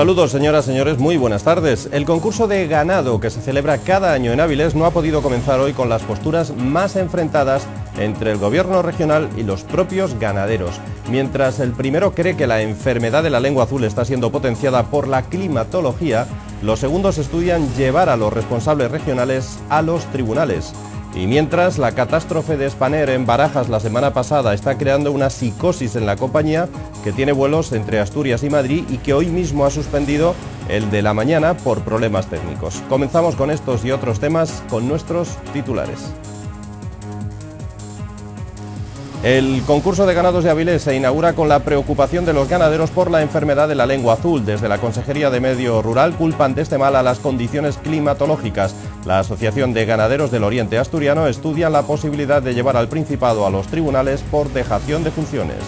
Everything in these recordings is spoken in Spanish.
Saludos señoras, señores, muy buenas tardes. El concurso de ganado que se celebra cada año en Áviles no ha podido comenzar hoy con las posturas más enfrentadas entre el gobierno regional y los propios ganaderos. Mientras el primero cree que la enfermedad de la lengua azul está siendo potenciada por la climatología, los segundos estudian llevar a los responsables regionales a los tribunales. Y mientras la catástrofe de Spanair en Barajas la semana pasada está creando una psicosis en la compañía que tiene vuelos entre Asturias y Madrid y que hoy mismo ha suspendido el de la mañana por problemas técnicos. Comenzamos con estos y otros temas con nuestros titulares. El concurso de ganados de Avilés se inaugura con la preocupación de los ganaderos por la enfermedad de la lengua azul. Desde la Consejería de Medio Rural culpan de este mal a las condiciones climatológicas. La Asociación de Ganaderos del Oriente Asturiano estudia la posibilidad de llevar al Principado a los tribunales por dejación de funciones.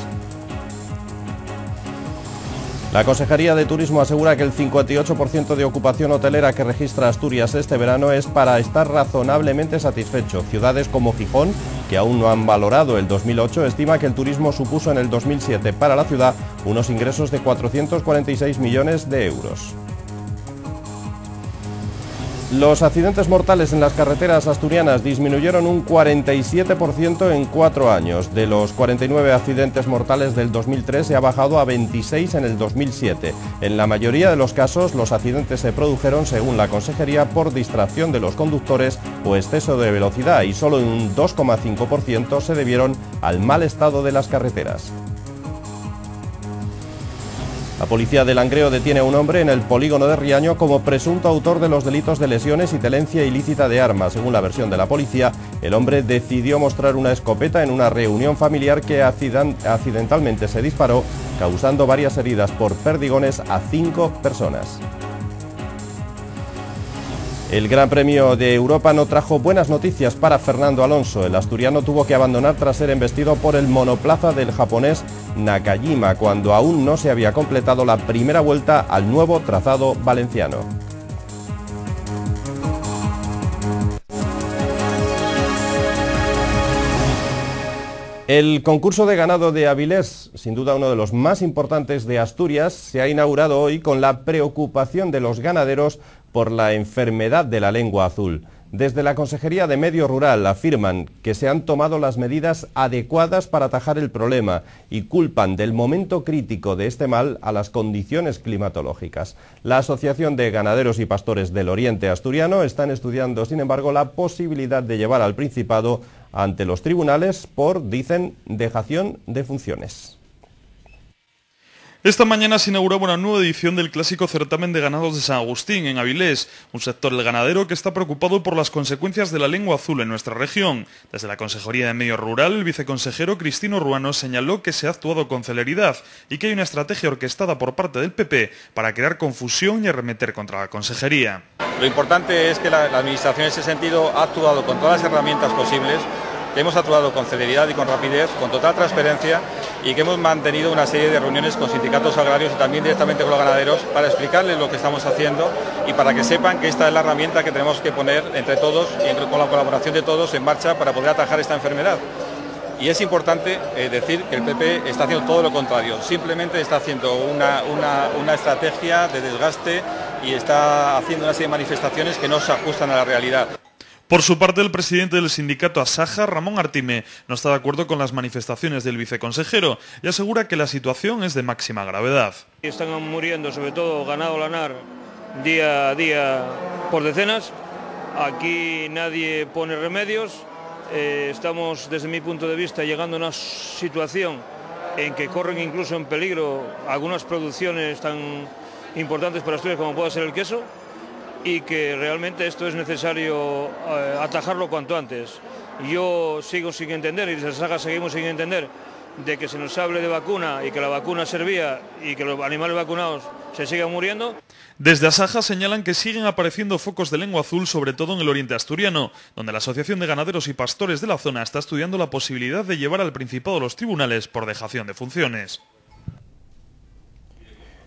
La Consejería de Turismo asegura que el 58% de ocupación hotelera que registra Asturias este verano es para estar razonablemente satisfecho. Ciudades como Gijón, que aún no han valorado el 2008, estima que el turismo supuso en el 2007 para la ciudad unos ingresos de 446 millones de euros. Los accidentes mortales en las carreteras asturianas disminuyeron un 47% en cuatro años. De los 49 accidentes mortales del 2003 se ha bajado a 26 en el 2007. En la mayoría de los casos los accidentes se produjeron, según la Consejería, por distracción de los conductores o exceso de velocidad y solo un 2,5% se debieron al mal estado de las carreteras. La policía de Langreo detiene a un hombre en el polígono de Riaño como presunto autor de los delitos de lesiones y tenencia ilícita de armas. Según la versión de la policía, el hombre decidió mostrar una escopeta en una reunión familiar que accidentalmente se disparó, causando varias heridas por perdigones a cinco personas. El Gran Premio de Europa no trajo buenas noticias para Fernando Alonso. El asturiano tuvo que abandonar tras ser embestido por el monoplaza del japonés Nakajima cuando aún no se había completado la primera vuelta al nuevo trazado valenciano. El concurso de ganado de Avilés, sin duda uno de los más importantes de Asturias, se ha inaugurado hoy con la preocupación de los ganaderos por la enfermedad de la lengua azul. Desde la Consejería de Medio Rural afirman que se han tomado las medidas adecuadas para atajar el problema y culpan del momento crítico de este mal a las condiciones climatológicas. La Asociación de Ganaderos y Pastores del Oriente Asturiano están estudiando, sin embargo, la posibilidad de llevar al Principado ante los tribunales por, dicen, dejación de funciones. Esta mañana se inauguraba una nueva edición del clásico certamen de ganados de San Agustín, en Avilés, un sector del ganadero que está preocupado por las consecuencias de la lengua azul en nuestra región. Desde la Consejería de Medio Rural, el viceconsejero Cristino Ruano señaló que se ha actuado con celeridad y que hay una estrategia orquestada por parte del PP para crear confusión y arremeter contra la Consejería. Lo importante es que la, la Administración en ese sentido ha actuado con todas las herramientas posibles que hemos actuado con celeridad y con rapidez, con total transparencia y que hemos mantenido una serie de reuniones con sindicatos agrarios y también directamente con los ganaderos para explicarles lo que estamos haciendo y para que sepan que esta es la herramienta que tenemos que poner entre todos y con la colaboración de todos en marcha para poder atajar esta enfermedad. Y es importante eh, decir que el PP está haciendo todo lo contrario, simplemente está haciendo una, una estrategia de desgaste y está haciendo una serie de manifestaciones que no se ajustan a la realidad. Por su parte, el presidente del sindicato Asaja, Ramón Artime, no está de acuerdo con las manifestaciones del viceconsejero y asegura que la situación es de máxima gravedad. Están muriendo, sobre todo ganado lanar, día a día por decenas. Aquí nadie pone remedios. Eh, estamos, desde mi punto de vista, llegando a una situación en que corren incluso en peligro algunas producciones tan importantes para Asturias como pueda ser el queso y que realmente esto es necesario eh, atajarlo cuanto antes. Yo sigo sin entender y desde Asaja seguimos sin entender de que se nos hable de vacuna y que la vacuna servía y que los animales vacunados se sigan muriendo. Desde Asaja señalan que siguen apareciendo focos de lengua azul, sobre todo en el oriente asturiano, donde la Asociación de Ganaderos y Pastores de la zona está estudiando la posibilidad de llevar al Principado los tribunales por dejación de funciones.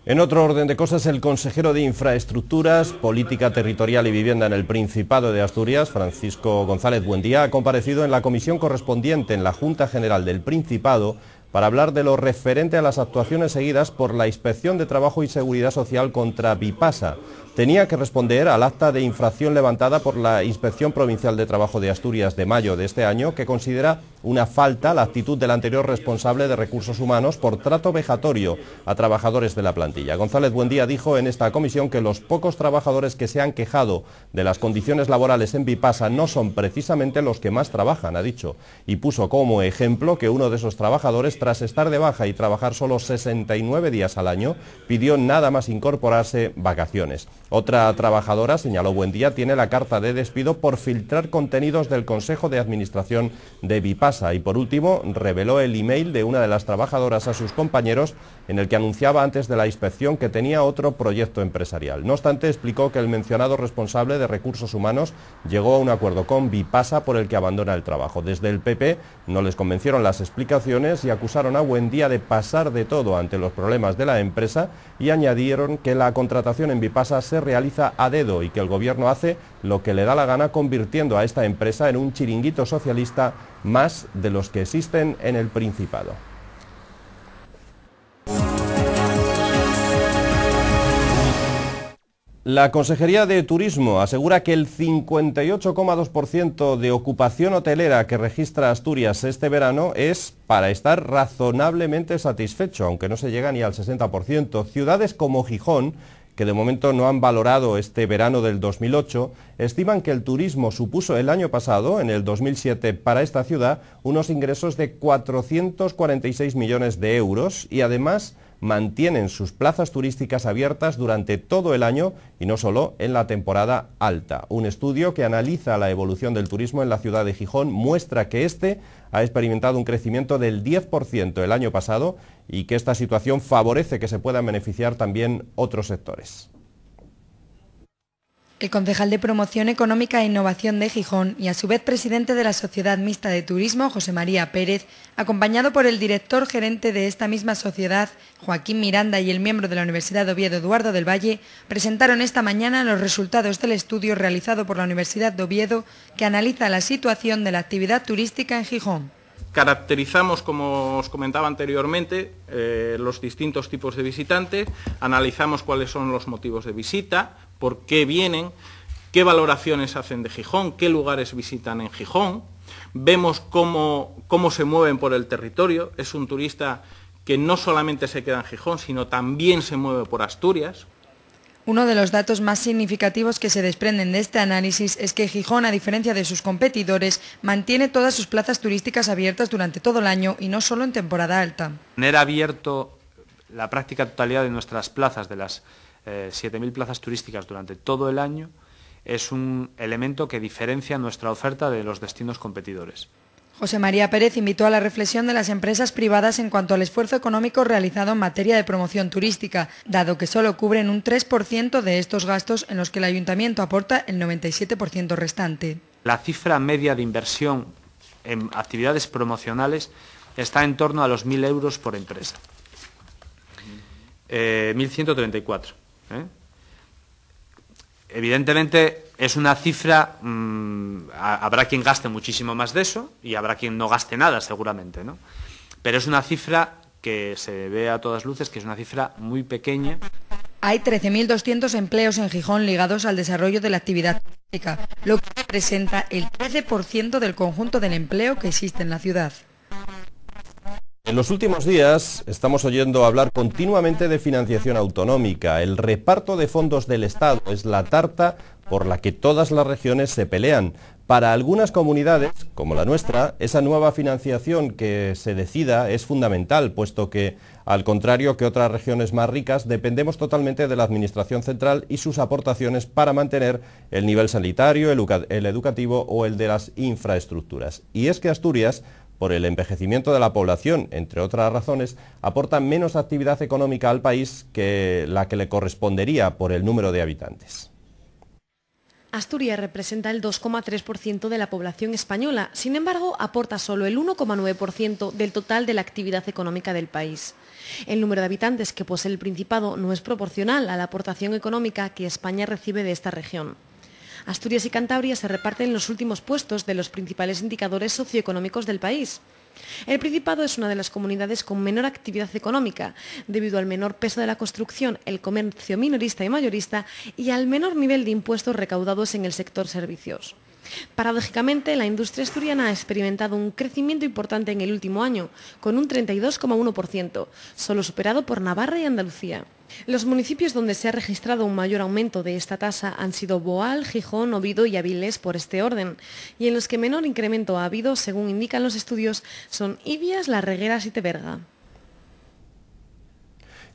En otro orden de cosas, el consejero de Infraestructuras, Política Territorial y Vivienda en el Principado de Asturias, Francisco González Buendía, ha comparecido en la comisión correspondiente en la Junta General del Principado para hablar de lo referente a las actuaciones seguidas por la Inspección de Trabajo y Seguridad Social contra Bipasa. Tenía que responder al acta de infracción levantada por la Inspección Provincial de Trabajo de Asturias de mayo de este año, que considera una falta la actitud del anterior responsable de recursos humanos por trato vejatorio a trabajadores de la plantilla. González Buendía dijo en esta comisión que los pocos trabajadores que se han quejado de las condiciones laborales en Vipasa no son precisamente los que más trabajan, ha dicho, y puso como ejemplo que uno de esos trabajadores, tras estar de baja y trabajar solo 69 días al año, pidió nada más incorporarse vacaciones. Otra trabajadora, señaló Buendía, tiene la carta de despido por filtrar contenidos del Consejo de Administración de Vipasa y por último reveló el email de una de las trabajadoras a sus compañeros en el que anunciaba antes de la inspección que tenía otro proyecto empresarial. No obstante, explicó que el mencionado responsable de recursos humanos llegó a un acuerdo con Bipasa por el que abandona el trabajo. Desde el PP no les convencieron las explicaciones y acusaron a Buendía de pasar de todo ante los problemas de la empresa y añadieron que la contratación en Vipasa se realiza a dedo y que el gobierno hace lo que le da la gana convirtiendo a esta empresa en un chiringuito socialista más de los que existen en el Principado. La Consejería de Turismo asegura que el 58,2% de ocupación hotelera que registra Asturias este verano es para estar razonablemente satisfecho, aunque no se llega ni al 60%. Ciudades como Gijón que de momento no han valorado este verano del 2008, estiman que el turismo supuso el año pasado, en el 2007, para esta ciudad unos ingresos de 446 millones de euros y además mantienen sus plazas turísticas abiertas durante todo el año y no solo en la temporada alta. Un estudio que analiza la evolución del turismo en la ciudad de Gijón muestra que este ha experimentado un crecimiento del 10% el año pasado y que esta situación favorece que se puedan beneficiar también otros sectores. El concejal de Promoción Económica e Innovación de Gijón y a su vez presidente de la Sociedad Mixta de Turismo, José María Pérez, acompañado por el director gerente de esta misma sociedad, Joaquín Miranda, y el miembro de la Universidad de Oviedo, Eduardo del Valle, presentaron esta mañana los resultados del estudio realizado por la Universidad de Oviedo que analiza la situación de la actividad turística en Gijón. Caracterizamos, como os comentaba anteriormente, eh, los distintos tipos de visitantes, analizamos cuáles son los motivos de visita, por qué vienen, qué valoraciones hacen de Gijón, qué lugares visitan en Gijón, vemos cómo, cómo se mueven por el territorio, es un turista que no solamente se queda en Gijón, sino también se mueve por Asturias, uno de los datos más significativos que se desprenden de este análisis es que Gijón, a diferencia de sus competidores, mantiene todas sus plazas turísticas abiertas durante todo el año y no solo en temporada alta. Tener abierto la práctica totalidad de nuestras plazas, de las 7.000 eh, plazas turísticas durante todo el año, es un elemento que diferencia nuestra oferta de los destinos competidores. José María Pérez invitó a la reflexión de las empresas privadas en cuanto al esfuerzo económico realizado en materia de promoción turística, dado que solo cubren un 3% de estos gastos en los que el ayuntamiento aporta el 97% restante. La cifra media de inversión en actividades promocionales está en torno a los 1.000 euros por empresa. 1.134. Eh, ¿eh? Evidentemente, es una cifra, mm, habrá quien gaste muchísimo más de eso y habrá quien no gaste nada seguramente, ¿no? Pero es una cifra que se ve a todas luces que es una cifra muy pequeña. Hay 13.200 empleos en Gijón ligados al desarrollo de la actividad turística, lo que representa el 13% del conjunto del empleo que existe en la ciudad. En los últimos días estamos oyendo hablar continuamente de financiación autonómica. El reparto de fondos del Estado es la tarta por la que todas las regiones se pelean. Para algunas comunidades, como la nuestra, esa nueva financiación que se decida es fundamental, puesto que, al contrario que otras regiones más ricas, dependemos totalmente de la Administración Central y sus aportaciones para mantener el nivel sanitario, el, educativo o el de las infraestructuras. Y es que Asturias por el envejecimiento de la población, entre otras razones, aporta menos actividad económica al país que la que le correspondería por el número de habitantes. Asturias representa el 2,3% de la población española, sin embargo, aporta solo el 1,9% del total de la actividad económica del país. El número de habitantes que posee el Principado no es proporcional a la aportación económica que España recibe de esta región. Asturias y Cantabria se reparten en los últimos puestos de los principales indicadores socioeconómicos del país. El Principado es una de las comunidades con menor actividad económica, debido al menor peso de la construcción, el comercio minorista y mayorista y al menor nivel de impuestos recaudados en el sector servicios. Paradójicamente, la industria asturiana ha experimentado un crecimiento importante en el último año, con un 32,1%, solo superado por Navarra y Andalucía. Los municipios donde se ha registrado un mayor aumento de esta tasa han sido Boal, Gijón, Ovido y Avilés por este orden, y en los que menor incremento ha habido, según indican los estudios, son Ibias, Las Regueras y Teberga.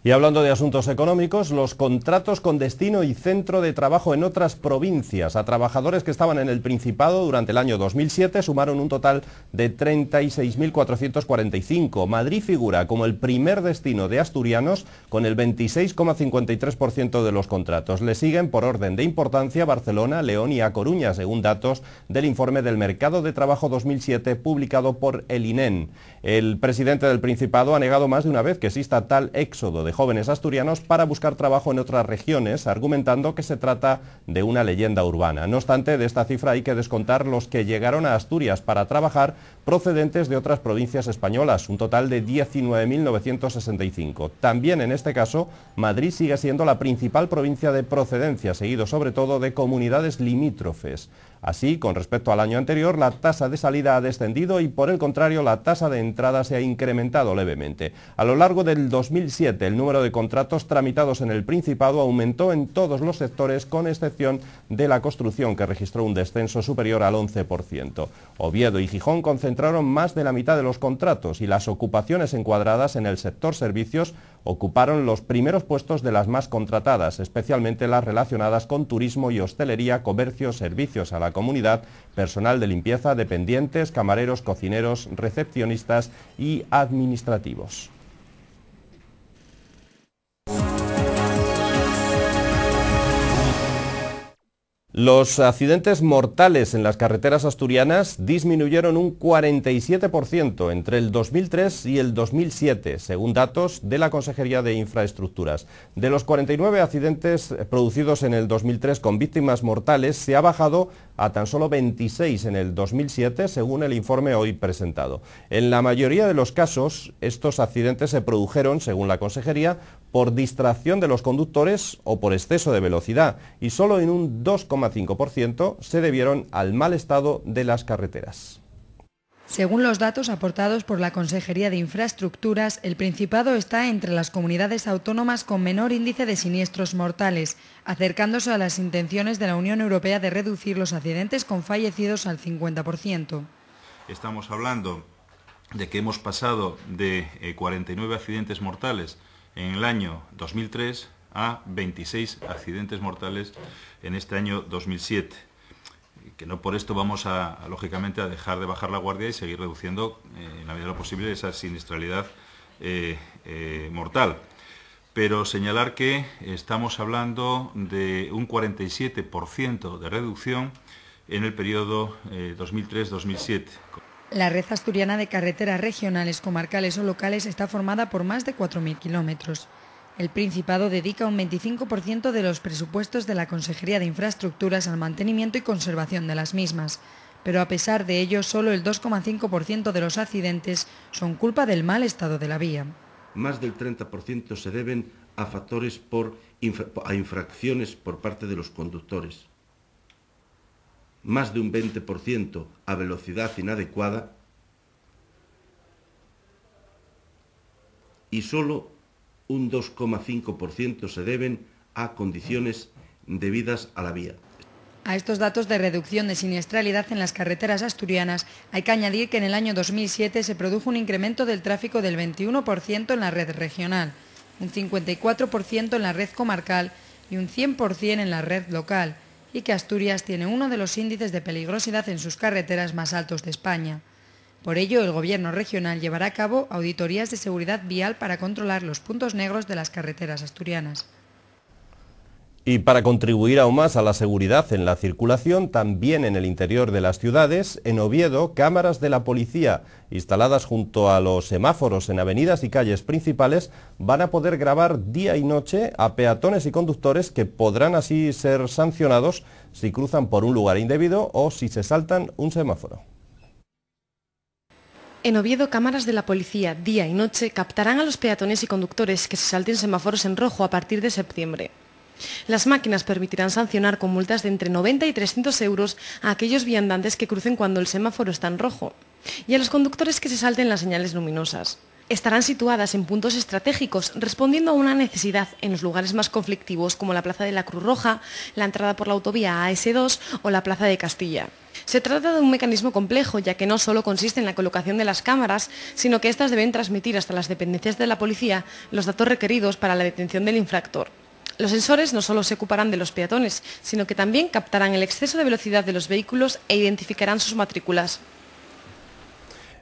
Y hablando de asuntos económicos, los contratos con destino y centro de trabajo en otras provincias a trabajadores que estaban en el Principado durante el año 2007 sumaron un total de 36.445. Madrid figura como el primer destino de asturianos con el 26,53% de los contratos. Le siguen por orden de importancia Barcelona, León y A Coruña, según datos del informe del Mercado de Trabajo 2007 publicado por el INEN. E el presidente del Principado ha negado más de una vez que exista tal éxodo de jóvenes asturianos para buscar trabajo en otras regiones, argumentando que se trata de una leyenda urbana. No obstante, de esta cifra hay que descontar los que llegaron a Asturias para trabajar procedentes de otras provincias españolas, un total de 19.965. También en este caso, Madrid sigue siendo la principal provincia de procedencia, seguido sobre todo de comunidades limítrofes. Así, con respecto al año anterior, la tasa de salida ha descendido y, por el contrario, la tasa de entrada se ha incrementado levemente. A lo largo del 2007, el número de contratos tramitados en el Principado aumentó en todos los sectores, con excepción de la construcción, que registró un descenso superior al 11%. Oviedo y Gijón entraron más de la mitad de los contratos y las ocupaciones encuadradas en el sector servicios ocuparon los primeros puestos de las más contratadas, especialmente las relacionadas con turismo y hostelería, comercio, servicios a la comunidad, personal de limpieza, dependientes, camareros, cocineros, recepcionistas y administrativos. Los accidentes mortales en las carreteras asturianas disminuyeron un 47% entre el 2003 y el 2007, según datos de la Consejería de Infraestructuras. De los 49 accidentes producidos en el 2003 con víctimas mortales, se ha bajado a tan solo 26 en el 2007, según el informe hoy presentado. En la mayoría de los casos, estos accidentes se produjeron, según la Consejería, por distracción de los conductores o por exceso de velocidad, y solo en un 2, se debieron al mal estado de las carreteras. Según los datos aportados por la Consejería de Infraestructuras, el Principado está entre las comunidades autónomas con menor índice de siniestros mortales, acercándose a las intenciones de la Unión Europea de reducir los accidentes con fallecidos al 50%. Estamos hablando de que hemos pasado de 49 eh, accidentes mortales en el año 2003 a 26 accidentes mortales en este año 2007 que no por esto vamos a, lógicamente a dejar de bajar la guardia y seguir reduciendo eh, en la medida de lo posible esa siniestralidad eh, eh, mortal. Pero señalar que estamos hablando de un 47% de reducción en el periodo 2003-2007. La red asturiana de carreteras regionales, comarcales o locales está formada por más de 4.000 kilómetros. El Principado dedica un 25% de los presupuestos de la Consejería de Infraestructuras al mantenimiento y conservación de las mismas, pero a pesar de ello solo el 2,5% de los accidentes son culpa del mal estado de la vía. Más del 30% se deben a factores por a infracciones por parte de los conductores. Más de un 20% a velocidad inadecuada y solo un 2,5% se deben a condiciones debidas a la vía. A estos datos de reducción de siniestralidad en las carreteras asturianas hay que añadir que en el año 2007 se produjo un incremento del tráfico del 21% en la red regional, un 54% en la red comarcal y un 100% en la red local, y que Asturias tiene uno de los índices de peligrosidad en sus carreteras más altos de España. Por ello, el Gobierno regional llevará a cabo auditorías de seguridad vial para controlar los puntos negros de las carreteras asturianas. Y para contribuir aún más a la seguridad en la circulación, también en el interior de las ciudades, en Oviedo, cámaras de la policía instaladas junto a los semáforos en avenidas y calles principales van a poder grabar día y noche a peatones y conductores que podrán así ser sancionados si cruzan por un lugar indebido o si se saltan un semáforo. En Oviedo, cámaras de la policía día y noche captarán a los peatones y conductores que se salten semáforos en rojo a partir de septiembre. Las máquinas permitirán sancionar con multas de entre 90 y 300 euros a aquellos viandantes que crucen cuando el semáforo está en rojo y a los conductores que se salten las señales luminosas. Estarán situadas en puntos estratégicos, respondiendo a una necesidad en los lugares más conflictivos como la Plaza de la Cruz Roja, la entrada por la autovía AS2 o la Plaza de Castilla. Se trata de un mecanismo complejo, ya que no solo consiste en la colocación de las cámaras, sino que éstas deben transmitir hasta las dependencias de la policía los datos requeridos para la detención del infractor. Los sensores no solo se ocuparán de los peatones, sino que también captarán el exceso de velocidad de los vehículos e identificarán sus matrículas.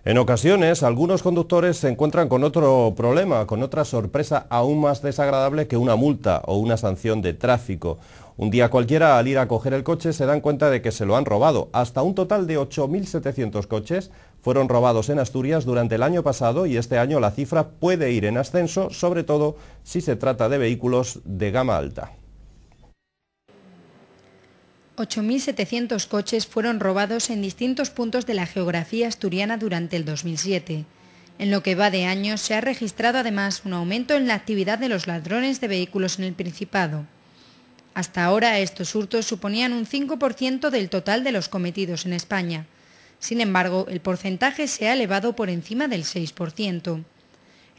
En ocasiones, algunos conductores se encuentran con otro problema, con otra sorpresa aún más desagradable que una multa o una sanción de tráfico. Un día cualquiera, al ir a coger el coche, se dan cuenta de que se lo han robado. Hasta un total de 8.700 coches fueron robados en Asturias durante el año pasado y este año la cifra puede ir en ascenso, sobre todo si se trata de vehículos de gama alta. 8.700 coches fueron robados en distintos puntos de la geografía asturiana durante el 2007. En lo que va de años se ha registrado además un aumento en la actividad de los ladrones de vehículos en el Principado. Hasta ahora estos hurtos suponían un 5% del total de los cometidos en España. Sin embargo, el porcentaje se ha elevado por encima del 6%.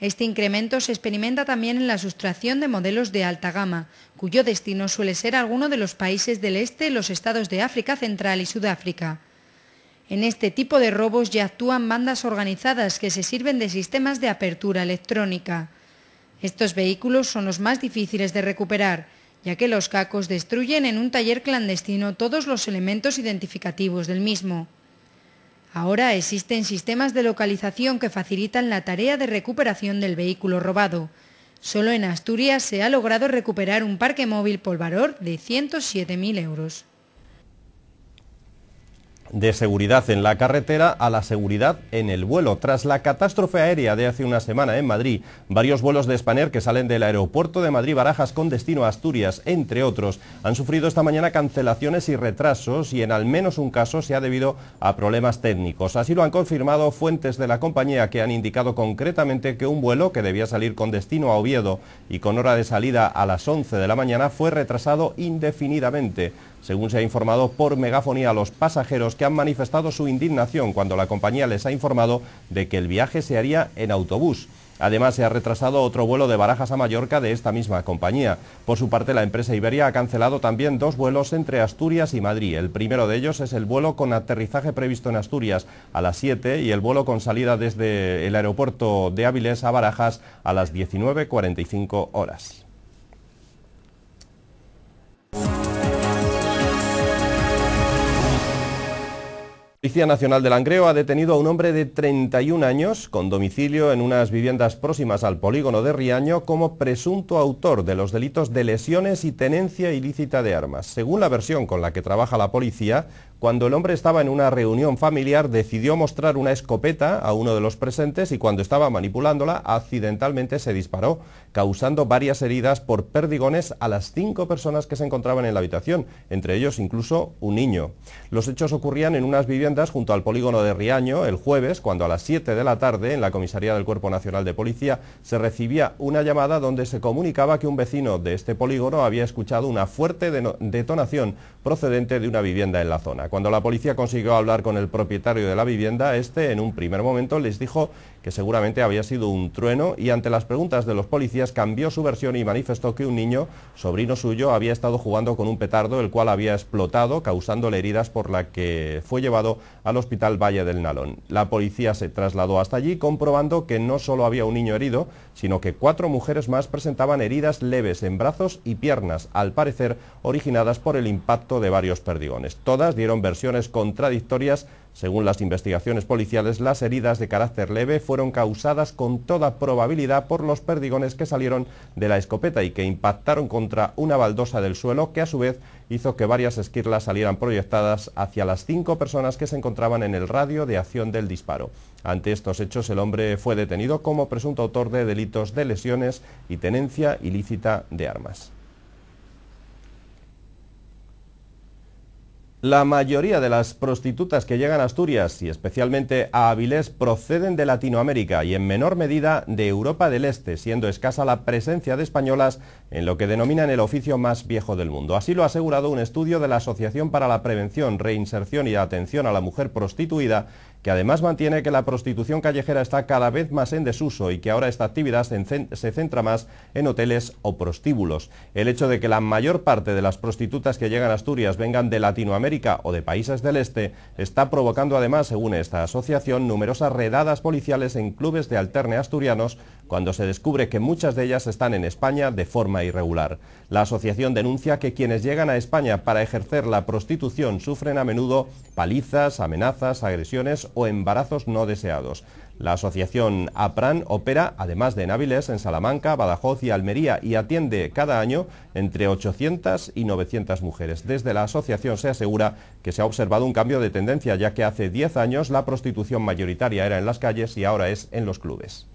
Este incremento se experimenta también en la sustracción de modelos de alta gama, cuyo destino suele ser alguno de los países del este, los estados de África Central y Sudáfrica. En este tipo de robos ya actúan bandas organizadas que se sirven de sistemas de apertura electrónica. Estos vehículos son los más difíciles de recuperar, ya que los cacos destruyen en un taller clandestino todos los elementos identificativos del mismo. Ahora existen sistemas de localización que facilitan la tarea de recuperación del vehículo robado. Solo en Asturias se ha logrado recuperar un parque móvil por valor de 107.000 euros de seguridad en la carretera a la seguridad en el vuelo. Tras la catástrofe aérea de hace una semana en Madrid, varios vuelos de Spanair que salen del aeropuerto de Madrid Barajas con destino a Asturias, entre otros, han sufrido esta mañana cancelaciones y retrasos y en al menos un caso se ha debido a problemas técnicos. Así lo han confirmado fuentes de la compañía que han indicado concretamente que un vuelo que debía salir con destino a Oviedo y con hora de salida a las 11 de la mañana fue retrasado indefinidamente según se ha informado por megafonía a los pasajeros que han manifestado su indignación cuando la compañía les ha informado de que el viaje se haría en autobús. Además, se ha retrasado otro vuelo de Barajas a Mallorca de esta misma compañía. Por su parte, la empresa Iberia ha cancelado también dos vuelos entre Asturias y Madrid. El primero de ellos es el vuelo con aterrizaje previsto en Asturias a las 7 y el vuelo con salida desde el aeropuerto de Áviles a Barajas a las 19.45 horas. La Policía Nacional de Langreo ha detenido a un hombre de 31 años con domicilio en unas viviendas próximas al polígono de Riaño como presunto autor de los delitos de lesiones y tenencia ilícita de armas. Según la versión con la que trabaja la policía, cuando el hombre estaba en una reunión familiar decidió mostrar una escopeta a uno de los presentes y cuando estaba manipulándola accidentalmente se disparó, causando varias heridas por perdigones a las cinco personas que se encontraban en la habitación, entre ellos incluso un niño. Los hechos ocurrían en unas viviendas junto al polígono de Riaño el jueves, cuando a las 7 de la tarde en la comisaría del Cuerpo Nacional de Policía se recibía una llamada donde se comunicaba que un vecino de este polígono había escuchado una fuerte detonación procedente de una vivienda en la zona. Cuando la policía consiguió hablar con el propietario de la vivienda, este en un primer momento les dijo que seguramente había sido un trueno y ante las preguntas de los policías cambió su versión y manifestó que un niño, sobrino suyo, había estado jugando con un petardo el cual había explotado causándole heridas por la que fue llevado al hospital Valle del Nalón. La policía se trasladó hasta allí comprobando que no solo había un niño herido, sino que cuatro mujeres más presentaban heridas leves en brazos y piernas, al parecer originadas por el impacto de varios perdigones. Todas dieron versiones contradictorias. Según las investigaciones policiales, las heridas de carácter leve fueron causadas con toda probabilidad por los perdigones que salieron de la escopeta y que impactaron contra una baldosa del suelo que a su vez hizo que varias esquirlas salieran proyectadas hacia las cinco personas que se encontraban en el radio de acción del disparo. Ante estos hechos, el hombre fue detenido como presunto autor de delitos de lesiones y tenencia ilícita de armas. La mayoría de las prostitutas que llegan a Asturias y especialmente a Avilés proceden de Latinoamérica y en menor medida de Europa del Este, siendo escasa la presencia de españolas en lo que denominan el oficio más viejo del mundo. Así lo ha asegurado un estudio de la Asociación para la Prevención, Reinserción y Atención a la Mujer Prostituida, que además mantiene que la prostitución callejera está cada vez más en desuso y que ahora esta actividad se centra más en hoteles o prostíbulos. El hecho de que la mayor parte de las prostitutas que llegan a Asturias vengan de Latinoamérica o de países del este está provocando además, según esta asociación, numerosas redadas policiales en clubes de alterne asturianos cuando se descubre que muchas de ellas están en España de forma irregular. La asociación denuncia que quienes llegan a España para ejercer la prostitución sufren a menudo palizas, amenazas, agresiones o embarazos no deseados. La asociación APRAN opera, además de en Áviles, en Salamanca, Badajoz y Almería y atiende cada año entre 800 y 900 mujeres. Desde la asociación se asegura que se ha observado un cambio de tendencia, ya que hace 10 años la prostitución mayoritaria era en las calles y ahora es en los clubes.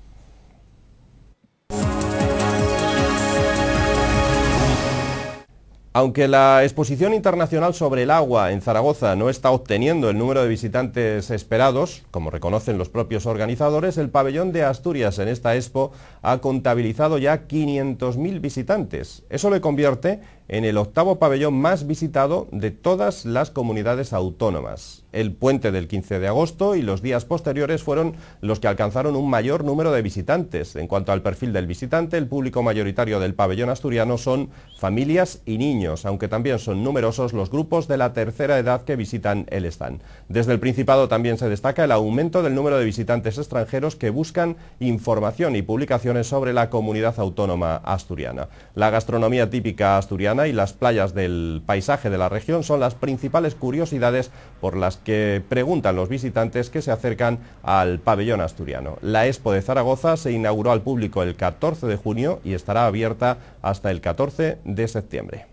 Aunque la exposición internacional sobre el agua en Zaragoza no está obteniendo el número de visitantes esperados, como reconocen los propios organizadores, el pabellón de Asturias en esta expo ha contabilizado ya 500.000 visitantes. Eso le convierte en el octavo pabellón más visitado de todas las comunidades autónomas. El puente del 15 de agosto y los días posteriores fueron los que alcanzaron un mayor número de visitantes. En cuanto al perfil del visitante, el público mayoritario del pabellón asturiano son familias y niños, aunque también son numerosos los grupos de la tercera edad que visitan el stand. Desde el Principado también se destaca el aumento del número de visitantes extranjeros que buscan información y publicaciones sobre la comunidad autónoma asturiana. La gastronomía típica asturiana y las playas del paisaje de la región son las principales curiosidades por las que preguntan los visitantes que se acercan al pabellón asturiano. La Expo de Zaragoza se inauguró al público el 14 de junio y estará abierta hasta el 14 de septiembre.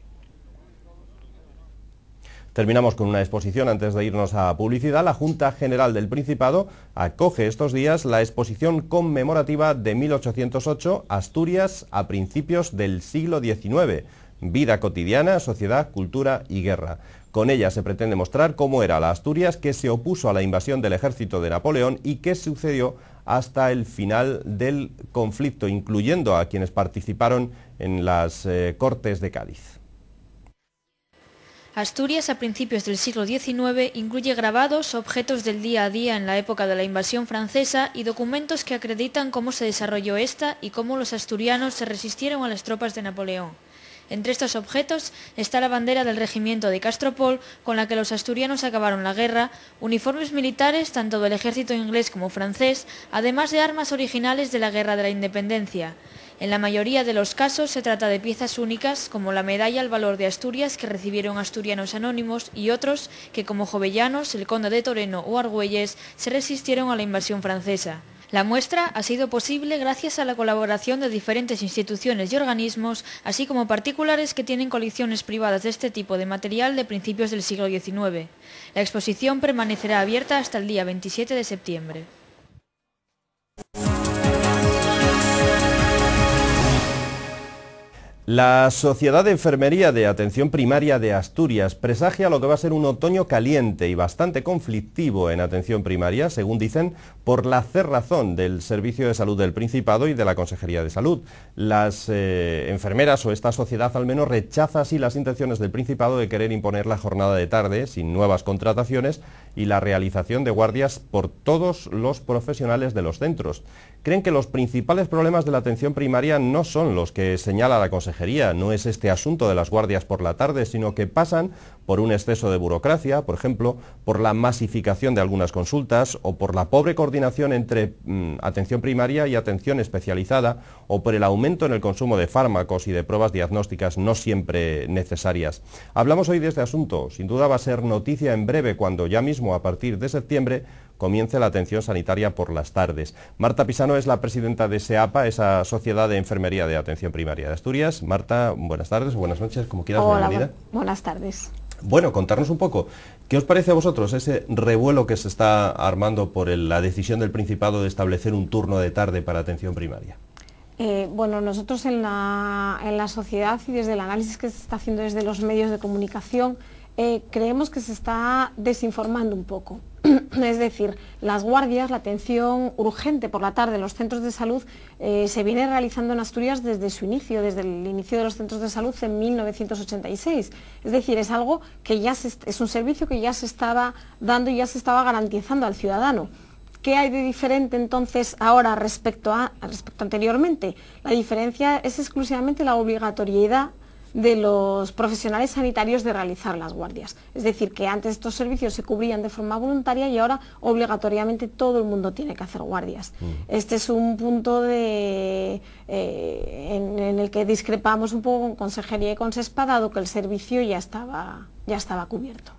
Terminamos con una exposición antes de irnos a publicidad. La Junta General del Principado acoge estos días la exposición conmemorativa de 1808 Asturias a principios del siglo XIX. Vida cotidiana, sociedad, cultura y guerra. Con ella se pretende mostrar cómo era la Asturias que se opuso a la invasión del ejército de Napoleón y qué sucedió hasta el final del conflicto, incluyendo a quienes participaron en las eh, Cortes de Cádiz. Asturias a principios del siglo XIX incluye grabados, objetos del día a día en la época de la invasión francesa y documentos que acreditan cómo se desarrolló esta y cómo los asturianos se resistieron a las tropas de Napoleón. Entre estos objetos está la bandera del regimiento de Castropol con la que los asturianos acabaron la guerra, uniformes militares tanto del ejército inglés como francés, además de armas originales de la Guerra de la Independencia. En la mayoría de los casos se trata de piezas únicas como la medalla al valor de Asturias que recibieron asturianos anónimos y otros que como jovellanos, el conde de Toreno o Argüelles se resistieron a la invasión francesa. La muestra ha sido posible gracias a la colaboración de diferentes instituciones y organismos, así como particulares que tienen colecciones privadas de este tipo de material de principios del siglo XIX. La exposición permanecerá abierta hasta el día 27 de septiembre. La Sociedad de Enfermería de Atención Primaria de Asturias presagia lo que va a ser un otoño caliente y bastante conflictivo en atención primaria, según dicen, por la cerrazón del Servicio de Salud del Principado y de la Consejería de Salud. Las eh, enfermeras o esta sociedad al menos rechaza así las intenciones del Principado de querer imponer la jornada de tarde sin nuevas contrataciones y la realización de guardias por todos los profesionales de los centros creen que los principales problemas de la atención primaria no son los que señala la consejería, no es este asunto de las guardias por la tarde, sino que pasan por un exceso de burocracia, por ejemplo, por la masificación de algunas consultas o por la pobre coordinación entre mm, atención primaria y atención especializada o por el aumento en el consumo de fármacos y de pruebas diagnósticas no siempre necesarias. Hablamos hoy de este asunto, sin duda va a ser noticia en breve cuando ya mismo a partir de septiembre comience la atención sanitaria por las tardes. Marta Pisano es la presidenta de SEAPA, esa Sociedad de Enfermería de Atención Primaria de Asturias. Marta, buenas tardes, buenas noches, como quieras, buenas tardes. Bueno, contarnos un poco, ¿qué os parece a vosotros ese revuelo que se está armando por la decisión del Principado de establecer un turno de tarde para atención primaria? Eh, bueno, nosotros en la, sociedad y desde el análisis que se está haciendo desde los medios de comunicación, eh, creemos que se está desinformando un poco. es decir, las guardias, la atención urgente por la tarde en los centros de salud eh, se viene realizando en Asturias desde su inicio, desde el inicio de los centros de salud en 1986. Es decir, es algo que ya es un servicio que ya se estaba dando y ya se estaba garantizando al ciudadano. ¿Qué hay de diferente entonces ahora respecto a respecto anteriormente? La diferencia es exclusivamente la obligatoriedad de los profesionales sanitarios de realizar las guardias. Es decir, que antes estos servicios se cubrían de forma voluntaria y ahora obligatoriamente todo el mundo tiene que hacer guardias. Mm. Este es un punto eh, en, el que discrepamos un poco con Consejería y con SESPA, dado que el servicio ya estaba, ya estaba cubierto.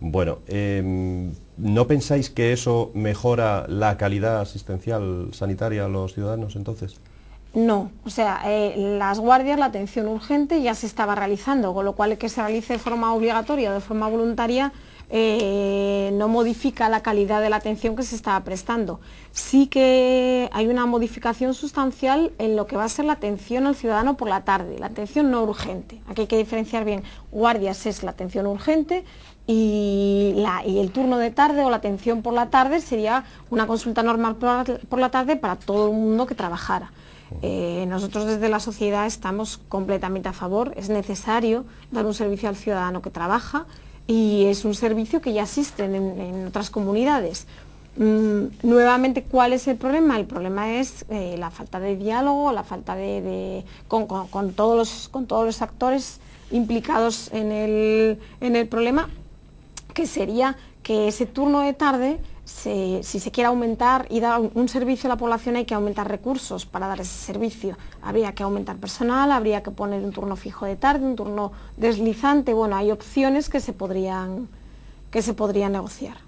Bueno, em, ¿no pensáis que eso mejora la calidad asistencial sanitaria a los ciudadanos entonces? No, o sea, eh, las guardias, la atención urgente ya se estaba realizando, con lo cual que se realice de forma obligatoria o de forma voluntaria eh, no modifica la calidad de la atención que se estaba prestando. Sí que hay una modificación sustancial en lo que va a ser la atención al ciudadano por la tarde, la atención no urgente. Aquí hay que diferenciar bien, guardias es la atención urgente, y, el turno de tarde o la atención por la tarde sería una consulta normal por la tarde para todo el mundo que trabajara. Eh, nosotros desde la sociedad estamos completamente a favor. Es necesario dar un servicio al ciudadano que trabaja y es un servicio que ya existe en, otras comunidades. Mm, nuevamente, ¿cuál es el problema? El problema es eh, la falta de diálogo, la falta de, con, todos los, con todos los actores implicados en el, en el problema, que sería que ese turno de tarde si se quiere aumentar y dar un servicio a la población hay que aumentar recursos para dar ese servicio. Habría que aumentar personal, habría que poner un turno fijo de tarde, un turno deslizante. Bueno, hay opciones que se podrían, que se negociar.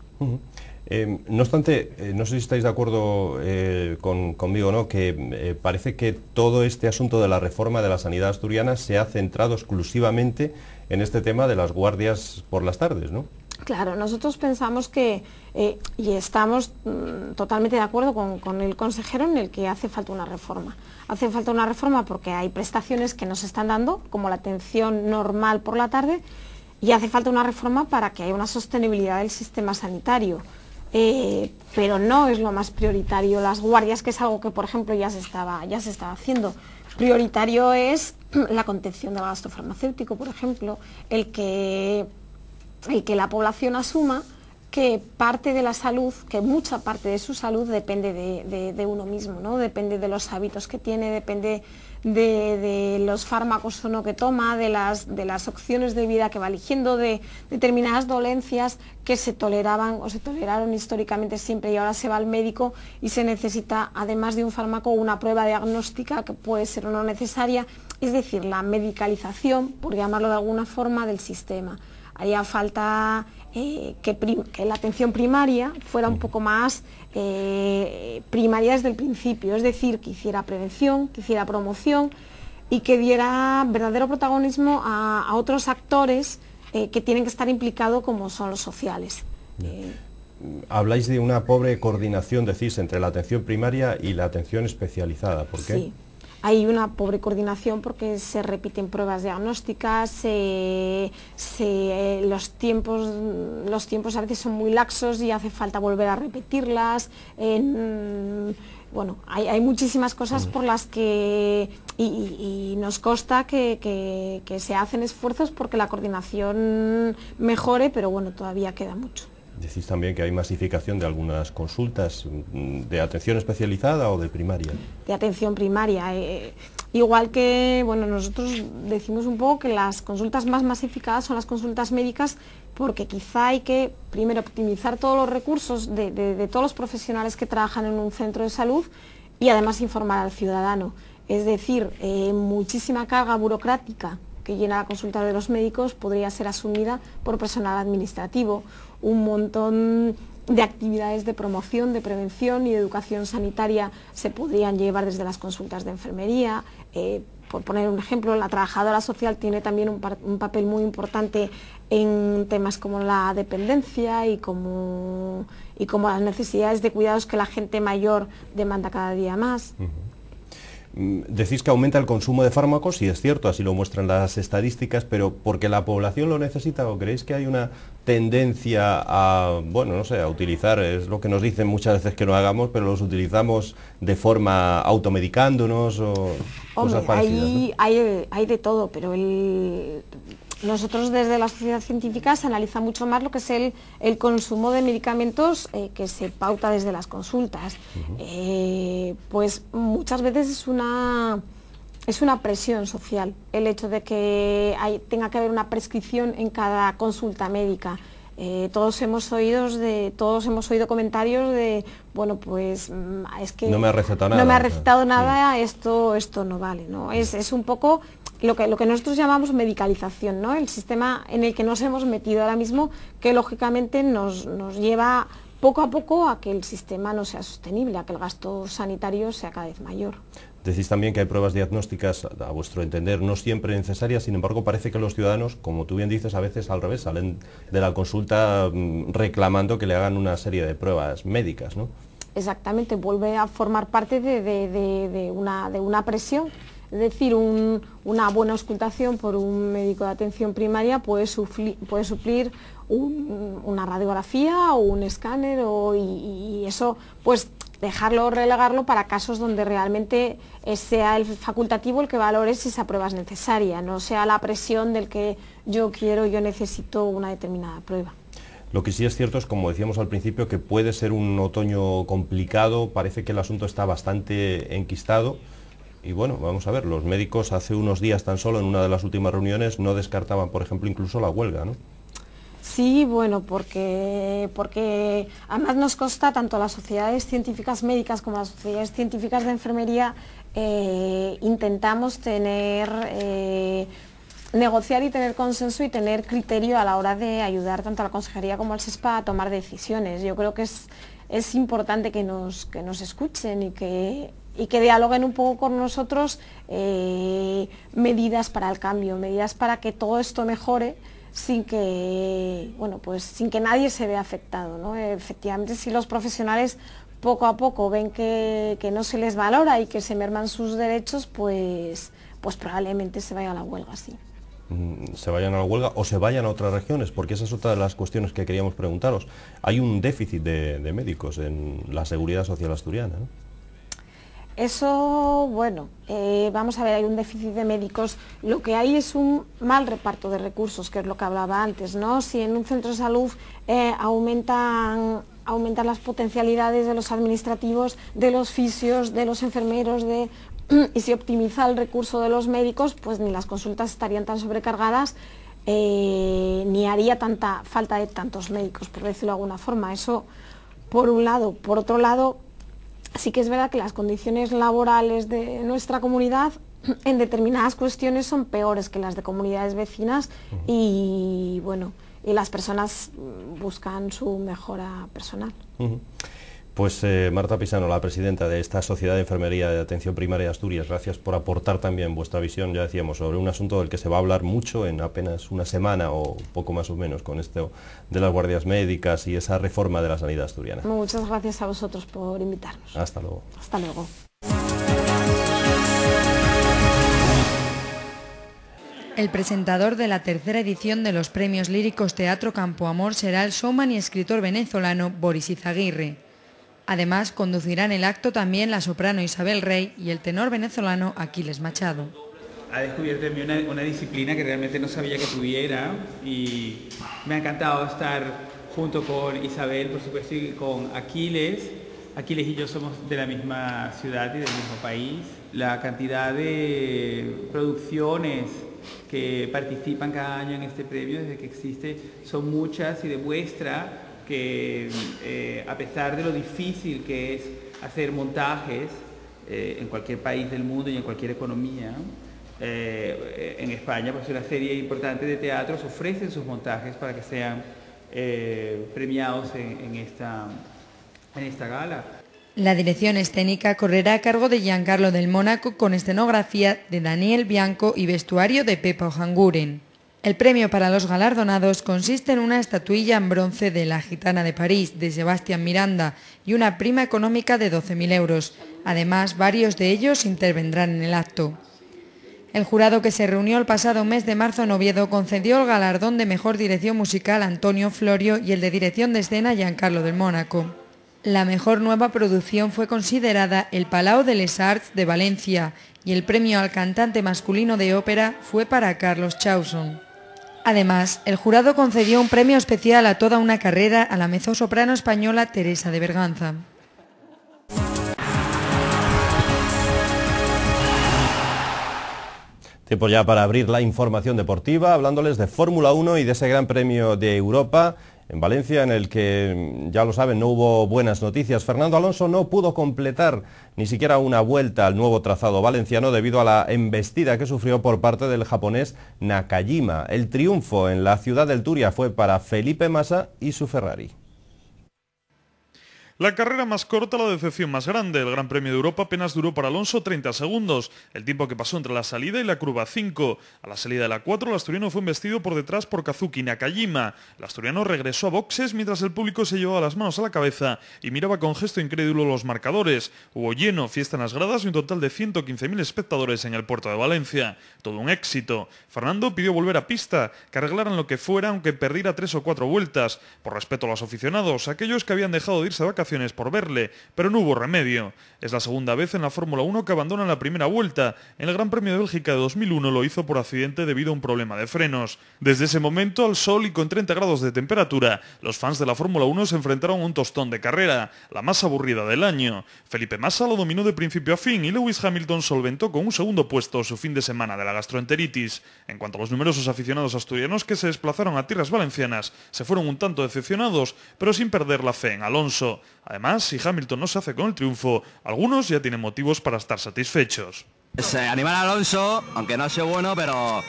Em, no obstante, eh, no sé si estáis de acuerdo eh, con, conmigo, ¿no? que eh, parece que todo este asunto de la reforma de la sanidad asturiana se ha centrado exclusivamente en este tema de las guardias por las tardes, ¿no? Claro, nosotros pensamos que, eh, y estamos mm, totalmente de acuerdo con, el consejero en el que hace falta una reforma. Hace falta una reforma porque hay prestaciones que nos están dando, como la atención normal por la tarde, y hace falta una reforma para que haya una sostenibilidad del sistema sanitario. Eh, pero no es lo más prioritario las guardias, que es algo que, por ejemplo, ya se estaba, ya se estaba haciendo. Prioritario es la contención del gasto farmacéutico, por ejemplo, el que el que la población asuma que parte de la salud, que mucha parte de su salud depende de, uno mismo, ¿no? depende de los hábitos que tiene, depende de, los fármacos o no que toma, de las, de las opciones de vida que va eligiendo, de determinadas dolencias que se toleraban o se toleraron históricamente siempre y ahora se va al médico y se necesita, además de un fármaco, una prueba diagnóstica que puede ser o no necesaria, es decir, la medicalización, por llamarlo de alguna forma, del sistema haría falta eh, que, la atención primaria fuera un poco más eh, primaria desde el principio, es decir, que hiciera prevención, que hiciera promoción y que diera verdadero protagonismo a, otros actores eh, que tienen que estar implicados como son los sociales. Habláis de una pobre coordinación, decís, entre la atención primaria y la atención especializada. ¿Por qué? hay una pobre coordinación porque se repiten pruebas diagnósticas, eh, los, tiempos, a veces son muy laxos y hace falta volver a repetirlas. bueno, hay, muchísimas cosas mm. por las que, y, nos consta que, que se hacen esfuerzos porque la coordinación mejore, pero bueno, todavía queda mucho. Decís también que hay masificación de algunas consultas mm, de atención especializada o de primaria. De atención primaria. Eh, eh, igual que, bueno, nosotros decimos un poco que las consultas más masificadas son las consultas médicas porque quizá hay que primero optimizar todos los recursos de, todos los profesionales que trabajan en un centro de salud y además informar al ciudadano. Es decir, eh, muchísima carga burocrática que llena la consulta de los médicos podría ser asumida por personal administrativo un montón de actividades de promoción, de prevención y de educación sanitaria se podrían llevar desde las consultas de enfermería. Eh, por poner un ejemplo, la trabajadora social tiene también un, papel muy importante en temas como la dependencia y como, como las necesidades de cuidados que la gente mayor demanda cada día más. Mm, decís que aumenta el consumo de fármacos, y es cierto, así lo muestran las estadísticas, pero ¿porque la población lo necesita o creéis que hay una tendencia a, bueno, no sé, a utilizar, es lo que nos dicen muchas veces que no hagamos, pero los utilizamos de forma automedicándonos o eh, hay, de todo, pero Nosotros desde la sociedad científica se analiza mucho más lo que es el, consumo de medicamentos eh, que se pauta desde las consultas. Eh, pues muchas veces es una es una presión social el hecho de que tenga que haber una prescripción en cada consulta médica. Eh, todos hemos oído todos hemos oído comentarios de bueno pues mm, es que no me ha recetado nada, esto esto no vale no mm. es, un poco lo que, lo que, nosotros llamamos medicalización, ¿no? el sistema en el que nos hemos metido ahora mismo, que lógicamente nos, nos, lleva poco a poco a que el sistema no sea sostenible, a que el gasto sanitario sea cada vez mayor. Decís también que hay pruebas diagnósticas, a vuestro entender, no siempre necesarias, sin embargo parece que los ciudadanos, como tú bien dices, a veces al revés, salen de la consulta mm, reclamando que le hagan una serie de pruebas médicas, ¿no? Exactamente, vuelve a formar parte de, de, una, presión. Es decir, una buena auscultación por un médico de atención primaria puede, suplir, puede suplir una radiografía o un escáner o, y, y eso pues dejarlo o relegarlo para casos donde realmente eh, sea el facultativo el que valore si esa prueba es necesaria, no sea la presión del que yo quiero, yo necesito una determinada prueba. Lo que sí es cierto es, como decíamos al principio, que puede ser un otoño complicado, parece que el asunto está bastante enquistado. Y bueno, vamos a ver, los médicos hace unos días tan solo en una de las últimas reuniones no descartaban, por ejemplo, incluso la huelga, ¿no? Sí, bueno, porque, porque además nos consta tanto a las sociedades científicas médicas como a las sociedades científicas de enfermería eh, intentamos tener, eh, negociar y tener consenso y tener criterio a la hora de ayudar tanto a la consejería como al SESPA a tomar decisiones. Yo creo que es, importante que nos, escuchen y que, dialoguen un poco con nosotros eh, medidas para el cambio, medidas para que todo esto mejore sin que, pues sin que nadie se vea afectado. Efectivamente, si los profesionales poco a poco ven que, no se les valora y que se merman sus derechos, pues, pues probablemente se vaya a la huelga, sí. Mm, se vayan a la huelga o se vayan a otras regiones, porque esa es otra de las cuestiones que queríamos preguntaros. Hay un déficit de, médicos en la seguridad social asturiana. Eso, bueno, eh, vamos a ver, hay un déficit de médicos. Lo que hay es un mal reparto de recursos, que es lo que hablaba antes, ¿no? Si en un centro de salud eh, aumentan las potencialidades de los administrativos, de los fisios, de los enfermeros, de y si optimiza el recurso de los médicos, pues ni las consultas estarían tan sobrecargadas, eh, ni haría tanta falta de tantos médicos, por decirlo de alguna forma. Eso por un lado. Por otro lado, Así que es verdad que las condiciones laborales de nuestra comunidad en determinadas cuestiones son peores que las de comunidades vecinas y bueno, y las personas buscan su mejora personal. Pues eh, Marta Pisano, la presidenta de esta Sociedad de Enfermería de Atención Primaria de Asturias, gracias por aportar también vuestra visión, ya decíamos, sobre un asunto del que se va a hablar mucho en apenas una semana o poco más o menos con esto de las guardias médicas y esa reforma de la sanidad asturiana. Muchas gracias a vosotros por invitarnos. Hasta luego. Hasta luego. El presentador de la tercera edición de los premios líricos Teatro Campo Amor será el showman y escritor venezolano Boris Izaguirre. Además, conducirán el acto también la soprano Isabel Rey y el tenor venezolano Aquiles Machado. Ha descubierto en mí una, disciplina que realmente no sabía que tuviera y me ha encantado estar junto con Isabel, por supuesto, y con Aquiles. Aquiles y yo somos de la misma ciudad y del mismo país. La cantidad de producciones que participan cada año en este premio desde que existe son muchas y de demuestra que eh, a pesar de lo difícil que es hacer montajes eh, en cualquier país del mundo y en cualquier economía, eh, en España, pues una serie importante de teatros ofrecen sus montajes para que sean premiados en, esta, en esta gala. La dirección escénica correrá a cargo de Giancarlo del Mónaco con escenografía de Daniel Bianco y vestuario de Pepa Ojanguren. El premio para los galardonados consiste en una estatuilla en bronce de la Gitana de París, de Sebastián Miranda, y una prima económica de 12.000 euros. Además, varios de ellos intervendrán en el acto. El jurado que se reunió el pasado mes de marzo en Oviedo concedió el galardón de Mejor Dirección Musical a Antonio Florio y el de Dirección de Escena a Giancarlo del Mónaco. La mejor nueva producción fue considerada el Palau de les Arts de Valencia y el premio al cantante masculino de ópera fue para Carlos Chausson. Además, el jurado concedió un premio especial a toda una carrera a la mezzosoprano española Teresa de Berganza. Tiempo ya para abrir la información deportiva, hablándoles de Fórmula 1 y de ese Gran Premio de Europa en Valencia, en el que, mm, ya lo saben, no hubo buenas noticias. Fernando Alonso no pudo completar ni siquiera una vuelta al nuevo trazado valenciano debido a la embestida que sufrió por parte del japonés Nakajima. El triunfo en la ciudad del Turia fue para Felipe Massa y su Ferrari. La carrera más corta, la decepción más grande. El Gran Premio de Europa apenas duró para Alonso 30 segundos, el tiempo que pasó entre la salida y la curva 5. A la salida de la 4, el asturiano fue embestido por detrás por Kazuki Nakajima. El asturiano regresó a boxes mientras el público se llevaba las manos a la cabeza y miraba con gesto incrédulo los marcadores. Hubo lleno, fiesta en las gradas y un total de 115.000 espectadores en el puerto de Valencia. Todo un éxito. Fernando pidió volver a pista, que arreglaran lo que fuera aunque perdiera tres o cuatro vueltas. Por respeto a los aficionados, aquellos que habían dejado de irse a vacaciones por verle, pero no hubo remedio. Es la segunda vez en la Fórmula 1 que abandona la primera vuelta. En el Gran Premio de Bélgica de 2001 lo hizo por accidente debido a un problema de frenos. Desde ese momento, al sol y con 30 grados de temperatura, los fans de la Fórmula 1 se enfrentaron a un tostón de carrera, la más aburrida del año. Felipe Massa lo dominó de principio a fin y Lewis Hamilton solventó con un segundo puesto su fin de semana de la gastroenteritis. En cuanto a los numerosos aficionados asturianos que se desplazaron a tierras valencianas, se fueron un tanto decepcionados, pero sin perder la fe en Alonso. Además, si Hamilton no se hace con el triunfo, algunos ya tienen motivos para estar satisfechos. Se eh, animar a Alonso, aunque no sea bueno, pero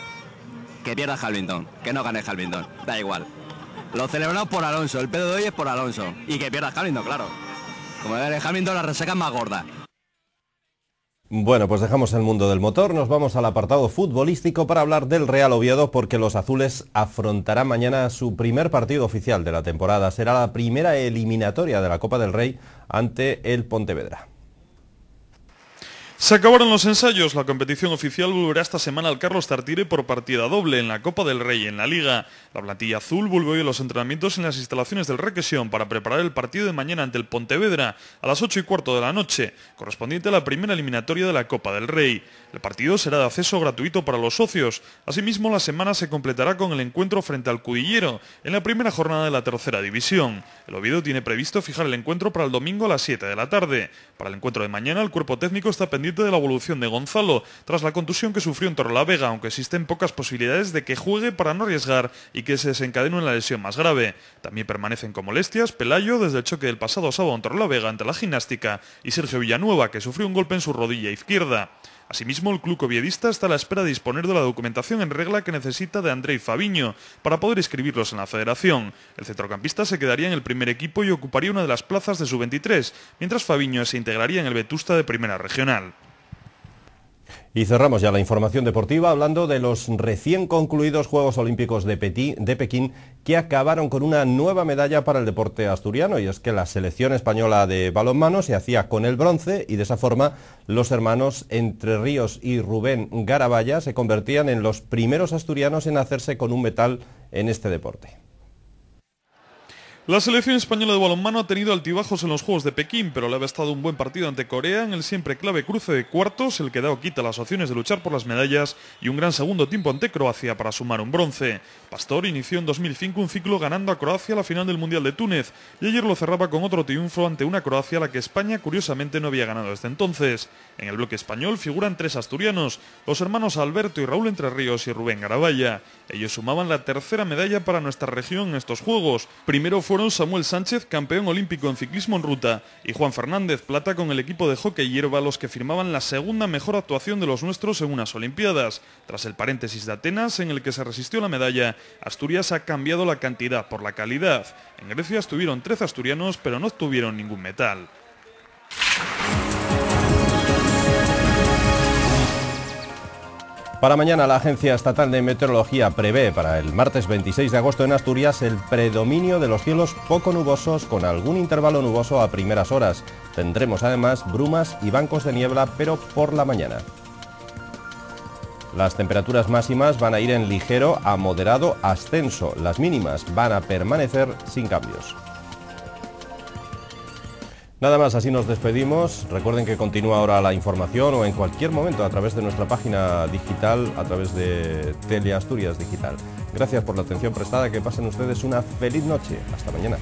que pierda Hamilton, que no gane Hamilton, da igual. Lo celebramos por Alonso, el pedo de hoy es por Alonso. Y que pierda Hamilton, claro. Como en Hamilton la es más gorda. Bueno, pues dejamos el mundo del motor, nos vamos al apartado futbolístico para hablar del Real Oviedo porque los azules afrontarán mañana su primer partido oficial de la temporada. Será la primera eliminatoria de la Copa del Rey ante el Pontevedra. Se acabaron los ensayos. La competición oficial volverá esta semana al Carlos Tartire por partida doble en la Copa del Rey en la Liga. La plantilla azul volvió hoy a los entrenamientos en las instalaciones del Requesión para preparar el partido de mañana ante el Pontevedra a las 8 y cuarto de la noche, correspondiente a la primera eliminatoria de la Copa del Rey. El partido será de acceso gratuito para los socios. Asimismo, la semana se completará con el encuentro frente al Cudillero en la primera jornada de la tercera división. El Oviedo tiene previsto fijar el encuentro para el domingo a las 7 de la tarde. Para el encuentro de mañana, el cuerpo técnico está pendiente de la evolución de Gonzalo tras la contusión que sufrió en Torrelavega, aunque existen pocas posibilidades de que juegue para no arriesgar y que se desencadene una lesión más grave. También permanecen con molestias Pelayo desde el choque del pasado sábado en Torrelavega ante la gimnástica y Sergio Villanueva, que sufrió un golpe en su rodilla izquierda. Asimismo, el club coviedista está a la espera de disponer de la documentación en regla que necesita de Andrei Fabiño para poder inscribirlos en la federación. El centrocampista se quedaría en el primer equipo y ocuparía una de las plazas de su 23, mientras Fabiño se integraría en el Vetusta de Primera Regional. Y cerramos ya la información deportiva hablando de los recién concluidos Juegos Olímpicos de, Pekín que acabaron con una nueva medalla para el deporte asturiano y es que la selección española de balonmano se hacía con el bronce y de esa forma los hermanos Entre Ríos y Rubén Garabaya se convertían en los primeros asturianos en hacerse con un metal en este deporte. La selección española de balonmano ha tenido altibajos en los Juegos de Pekín, pero le ha estado un buen partido ante Corea en el siempre clave cruce de cuartos, el que da o quita las opciones de luchar por las medallas y un gran segundo tiempo ante Croacia para sumar un bronce. Pastor inició en 2005 un ciclo ganando a Croacia la final del Mundial de Túnez y ayer lo cerraba con otro triunfo ante una Croacia a la que España curiosamente no había ganado desde entonces. En el bloque español figuran tres asturianos, los hermanos Alberto y Raúl Entre Ríos y Rubén Garabaya. Ellos sumaban la tercera medalla para nuestra región en estos Juegos. Primero fue Samuel Sánchez, campeón olímpico en ciclismo en ruta, y Juan Fernández Plata con el equipo de hockey hierba, los que firmaban la segunda mejor actuación de los nuestros en unas Olimpiadas. Tras el paréntesis de Atenas, en el que se resistió la medalla, Asturias ha cambiado la cantidad por la calidad. En Grecia estuvieron 13 asturianos, pero no obtuvieron ningún metal. Para mañana la Agencia Estatal de Meteorología prevé para el martes 26 de agosto en Asturias el predominio de los cielos poco nubosos con algún intervalo nuboso a primeras horas. Tendremos además brumas y bancos de niebla pero por la mañana. Las temperaturas máximas van a ir en ligero a moderado ascenso, las mínimas van a permanecer sin cambios. Nada más, así nos despedimos. Recuerden que continúa ahora la información o en cualquier momento a través de nuestra página digital, a través de Tele Asturias Digital. Gracias por la atención prestada, que pasen ustedes una feliz noche. Hasta mañana.